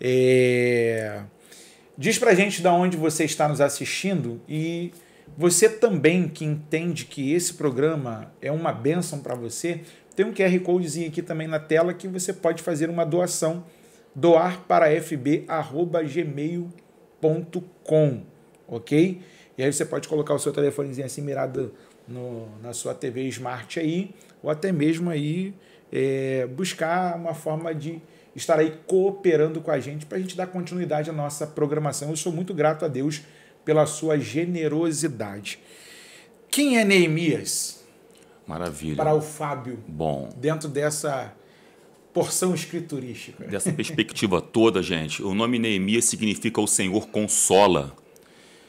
É... Diz pra gente de onde você está nos assistindo e você também que entende que esse programa é uma bênção para você, tem um QR Codezinho aqui também na tela que você pode fazer uma doação, doar para fb.gmail.com, ok? E aí você pode colocar o seu telefonezinho assim mirado no, na sua TV Smart aí, ou até mesmo aí é, buscar uma forma de estar aí cooperando com a gente para a gente dar continuidade à nossa programação. Eu sou muito grato a Deus pela sua generosidade. Quem é Neemias? Maravilha. Para o Fábio. Bom. Dentro dessa porção escriturística. Dessa perspectiva toda, gente, o nome Neemias significa o Senhor consola.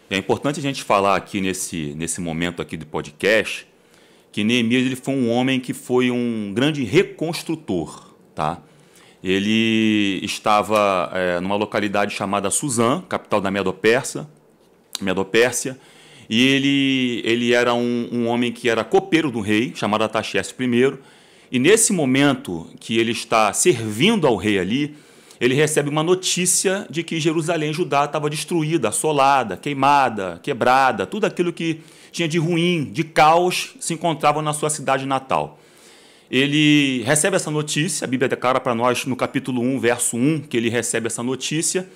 É importante a gente falar aqui nesse, nesse momento aqui do podcast que Neemias ele foi um homem que foi um grande reconstrutor, tá? Ele estava é, numa localidade chamada Suzã, capital da Medo-Persa, Medo-Pérsia, e ele, ele era um, um, homem que era copeiro do rei, chamado Ataxerxes I, e nesse momento que ele está servindo ao rei ali, ele recebe uma notícia de que Jerusalém, Judá, estava destruída, assolada, queimada, quebrada, tudo aquilo que tinha de ruim, de caos, se encontrava na sua cidade natal ele recebe essa notícia, a Bíblia declara para nós no capítulo 1, verso 1, que ele recebe essa notícia.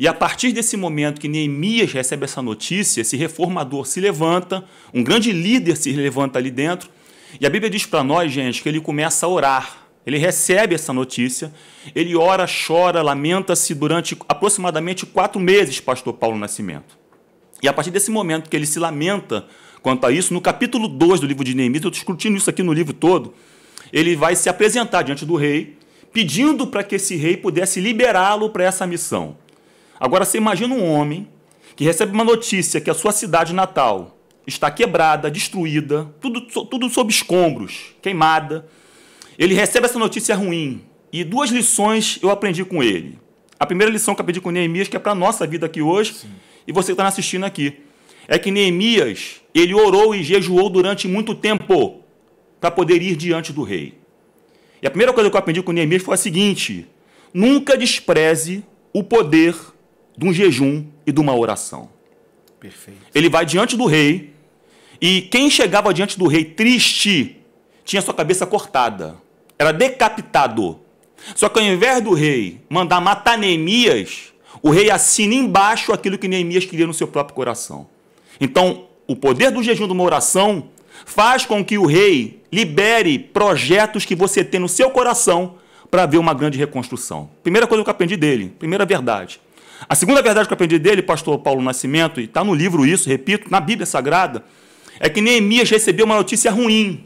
E a partir desse momento que Neemias recebe essa notícia, esse reformador se levanta, um grande líder se levanta ali dentro. E a Bíblia diz para nós, gente, que ele começa a orar. Ele recebe essa notícia, ele ora, chora, lamenta-se durante aproximadamente quatro meses, pastor Paulo Nascimento. E a partir desse momento que ele se lamenta quanto a isso, no capítulo 2 do livro de Neemias, eu discutindo isso aqui no livro todo, ele vai se apresentar diante do rei, pedindo para que esse rei pudesse liberá-lo para essa missão. Agora você imagina um homem que recebe uma notícia que a sua cidade natal está quebrada, destruída, tudo, tudo sob escombros, queimada. Ele recebe essa notícia ruim e duas lições eu aprendi com ele. A primeira lição que eu aprendi com Neemias, que é para a nossa vida aqui hoje, Sim. e você que está assistindo aqui, é que Neemias, ele orou e jejuou durante muito tempo para poder ir diante do rei. E a primeira coisa que eu aprendi com Neemias foi a seguinte: nunca despreze o poder de um jejum e de uma oração. Perfeito. Ele vai diante do rei e quem chegava diante do rei triste tinha sua cabeça cortada, era decapitado. Só que ao invés do rei mandar matar Neemias, o rei assina embaixo aquilo que Neemias queria no seu próprio coração. Então, o poder do jejum de uma oração Faz com que o rei libere projetos que você tem no seu coração para ver uma grande reconstrução. Primeira coisa que eu aprendi dele, primeira verdade. A segunda verdade que eu aprendi dele, pastor Paulo Nascimento, e está no livro isso, repito, na Bíblia Sagrada, é que Neemias recebeu uma notícia ruim.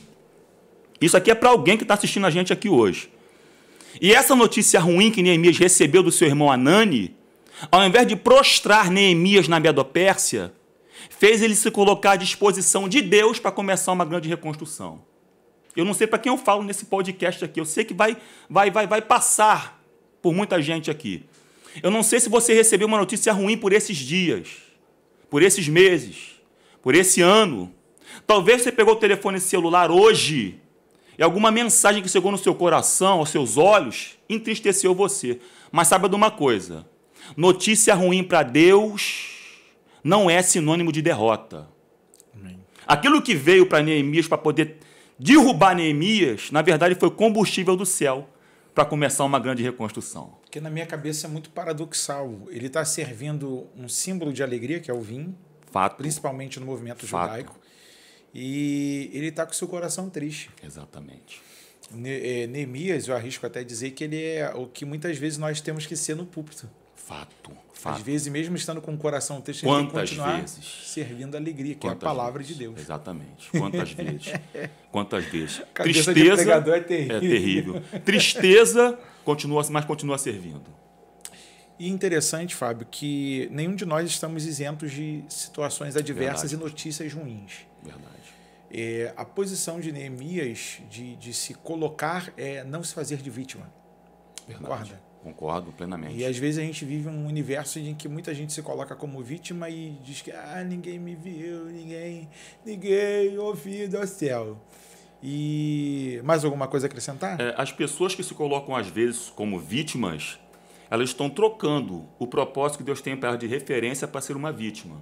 Isso aqui é para alguém que está assistindo a gente aqui hoje. E essa notícia ruim que Neemias recebeu do seu irmão Anani, ao invés de prostrar Neemias na Medopérsia, fez ele se colocar à disposição de Deus para começar uma grande reconstrução. Eu não sei para quem eu falo nesse podcast aqui, eu sei que vai, vai, vai, vai passar por muita gente aqui. Eu não sei se você recebeu uma notícia ruim por esses dias, por esses meses, por esse ano. Talvez você pegou o telefone celular hoje e alguma mensagem que chegou no seu coração, aos seus olhos, entristeceu você. Mas saiba de uma coisa: notícia ruim para Deus não é sinônimo de derrota. Amém. Aquilo que veio para Neemias para poder derrubar Neemias, na verdade foi combustível do céu para começar uma grande reconstrução. Porque na minha cabeça é muito paradoxal. Ele está servindo um símbolo de alegria, que é o vinho, Fato. principalmente no movimento Fato. judaico, e ele está com seu coração triste. Exatamente. Eh, Neemias, eu arrisco até dizer que ele é o que muitas vezes nós temos que ser no púlpito. Fato, fato. Às vezes, mesmo estando com o coração triste Quantas vezes? servindo a alegria, que Quantas é a palavra vezes? de Deus. Exatamente. Quantas vezes? Quantas vezes? Tristeza é terrível. é terrível. Tristeza continua, mas continua servindo. E interessante, Fábio, que nenhum de nós estamos isentos de situações adversas Verdade. e notícias ruins. Verdade. É, a posição de Neemias de, de se colocar é não se fazer de vítima. Verdade. Concorda? Concordo plenamente. E às vezes a gente vive um universo em que muita gente se coloca como vítima e diz que ah, ninguém me viu, ninguém, ninguém ouviu do céu. E mais alguma coisa a acrescentar? É, as pessoas que se colocam às vezes como vítimas, elas estão trocando o propósito que Deus tem para de referência para ser uma vítima.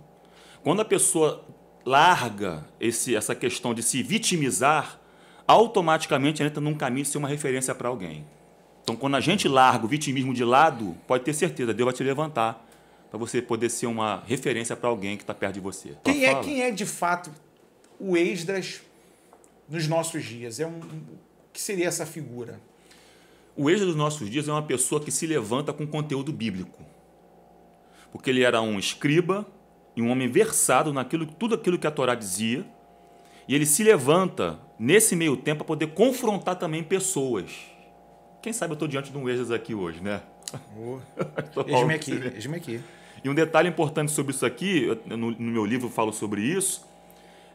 Quando a pessoa larga esse, essa questão de se vitimizar, automaticamente entra num caminho de ser uma referência para alguém. Então, quando a gente larga o vitimismo de lado, pode ter certeza, Deus vai te levantar para você poder ser uma referência para alguém que está perto de você. Quem então, é, quem é, de fato, o Esdras nos nossos dias? É um, que seria essa figura? O Esdras dos nossos dias é uma pessoa que se levanta com conteúdo bíblico. Porque ele era um escriba e um homem versado naquilo, tudo aquilo que a Torá dizia. E ele se levanta nesse meio tempo para poder confrontar também pessoas quem sabe eu estou diante de um Exas aqui hoje, né? Oh. esme aqui, né? esme aqui. E um detalhe importante sobre isso aqui, no, no meu livro eu falo sobre isso,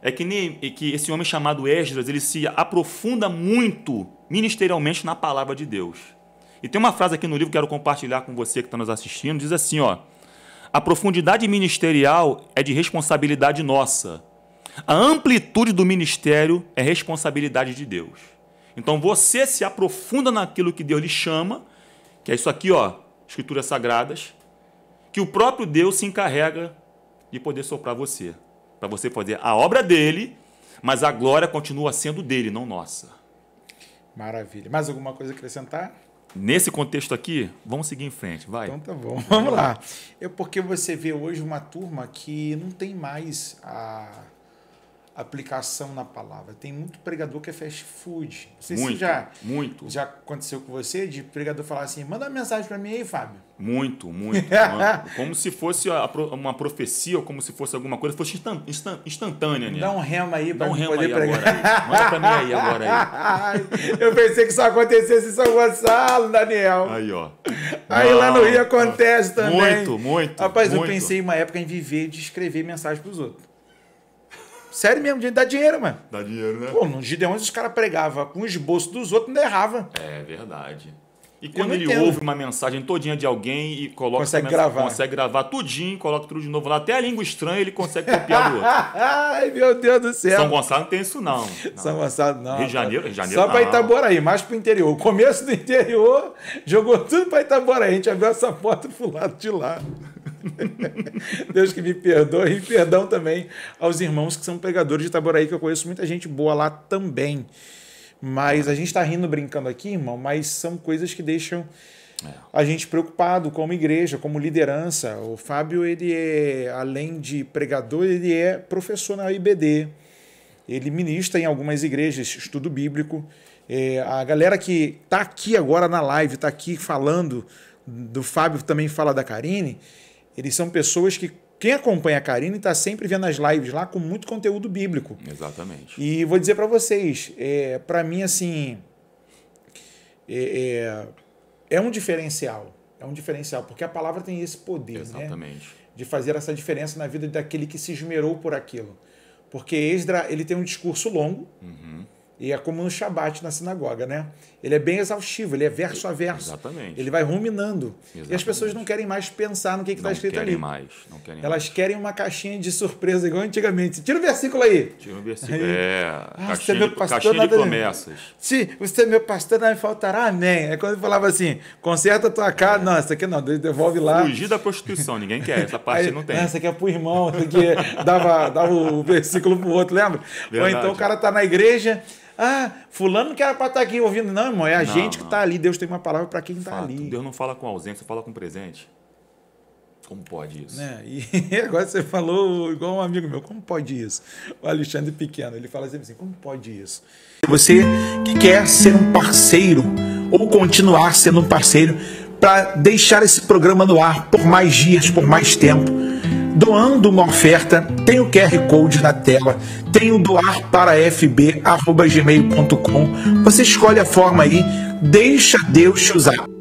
é que, nem, é que esse homem chamado Esdras, ele se aprofunda muito ministerialmente na palavra de Deus. E tem uma frase aqui no livro que quero compartilhar com você que está nos assistindo, diz assim, ó, a profundidade ministerial é de responsabilidade nossa. A amplitude do ministério é responsabilidade de Deus. Então você se aprofunda naquilo que Deus lhe chama, que é isso aqui, ó, escrituras sagradas, que o próprio Deus se encarrega de poder soprar você, para você fazer a obra dele, mas a glória continua sendo dele, não nossa. Maravilha. Mais alguma coisa a acrescentar? Nesse contexto aqui, vamos seguir em frente, vai. Então tá bom, vamos lá. É porque você vê hoje uma turma que não tem mais a aplicação na palavra. Tem muito pregador que é fast food. Não sei muito, se já, muito. já aconteceu com você de pregador falar assim: manda uma mensagem para mim aí, Fábio. Muito, muito. como se fosse uma profecia ou como se fosse alguma coisa, fosse instantânea, né? Dá um rema aí para um poder aí pregar. agora aí. Manda para mim aí agora aí. Eu pensei que isso acontecesse em São Gonçalo, Daniel. Aí, ó. Aí Não, lá no Rio acontece também. Muito, muito. Rapaz, muito. eu pensei uma época em viver de escrever mensagem para os outros. Sério mesmo, dá dinheiro, mano. Dá dinheiro, né? Pô, no Gideon os caras pregavam com o esboço dos outros e ainda errava. É verdade. E quando ele entendo. ouve uma mensagem todinha de alguém e coloca. Consegue mensagem, gravar. Consegue gravar tudinho, coloca tudo de novo lá. Até a língua estranha ele consegue copiar do outro. Ai, meu Deus do céu. São Gonçalo não tem isso, não. não. São Gonçalo, não. Rio de Janeiro, Rio de Janeiro. Só pra Itaboraí, mais pro interior. O começo do interior jogou tudo para Itaboraí. A gente abriu essa foto pro lado de lá. Deus que me perdoe e perdão também aos irmãos que são pregadores de Itaboraí, que eu conheço muita gente boa lá também. Mas a gente está rindo, brincando aqui, irmão, mas são coisas que deixam é. a gente preocupado como igreja, como liderança. O Fábio, ele é, além de pregador, ele é professor na IBD. Ele ministra em algumas igrejas, estudo bíblico. É, a galera que está aqui agora na live, está aqui falando, do Fábio também fala da Karine, eles são pessoas que quem acompanha a Karine está sempre vendo as lives lá com muito conteúdo bíblico. Exatamente. E vou dizer para vocês, é, para mim, assim, é, é, é, um diferencial. É um diferencial, porque a palavra tem esse poder, né? Exatamente. Né? De fazer essa diferença na vida daquele que se esmerou por aquilo. Porque Esdra, ele tem um discurso longo, uhum. E é como no Shabat na sinagoga, né? Ele é bem exaustivo, ele é verso a verso. Exatamente. Ele vai ruminando. Exatamente. E as pessoas não querem mais pensar no que está escrito ali. Mais, não querem Elas querem uma caixinha de surpresa, igual antigamente. Tira o versículo aí. Tira o versículo. Aí. É, ah, é caixinha, é de, pastor, caixinha de promessas. Se você é meu pastor, não me faltará amém. É quando ele falava assim: conserta a tua cara. É. Não, essa aqui não, devolve lá. Fugir da prostituição, ninguém quer. Essa parte aí, não tem. Essa aqui é pro irmão, essa é, dava, dava o versículo pro outro, lembra? Verdade. Ou então o cara tá na igreja. Ah, fulano que era para estar tá aqui ouvindo. Não, irmão, é a não, gente não. que está ali. Deus tem uma palavra para quem está ali. Deus não fala com ausência, fala com presente. Como pode isso? Né? e agora você falou igual um amigo meu, como pode isso? O Alexandre Pequeno, ele fala assim, como pode isso? Você que quer ser um parceiro ou continuar sendo um parceiro para deixar esse programa no ar por mais dias, por mais tempo, doando uma oferta, tem o QR Code na tela, tem o doar para fb.gmail.com. Você escolhe a forma aí, deixa Deus te usar.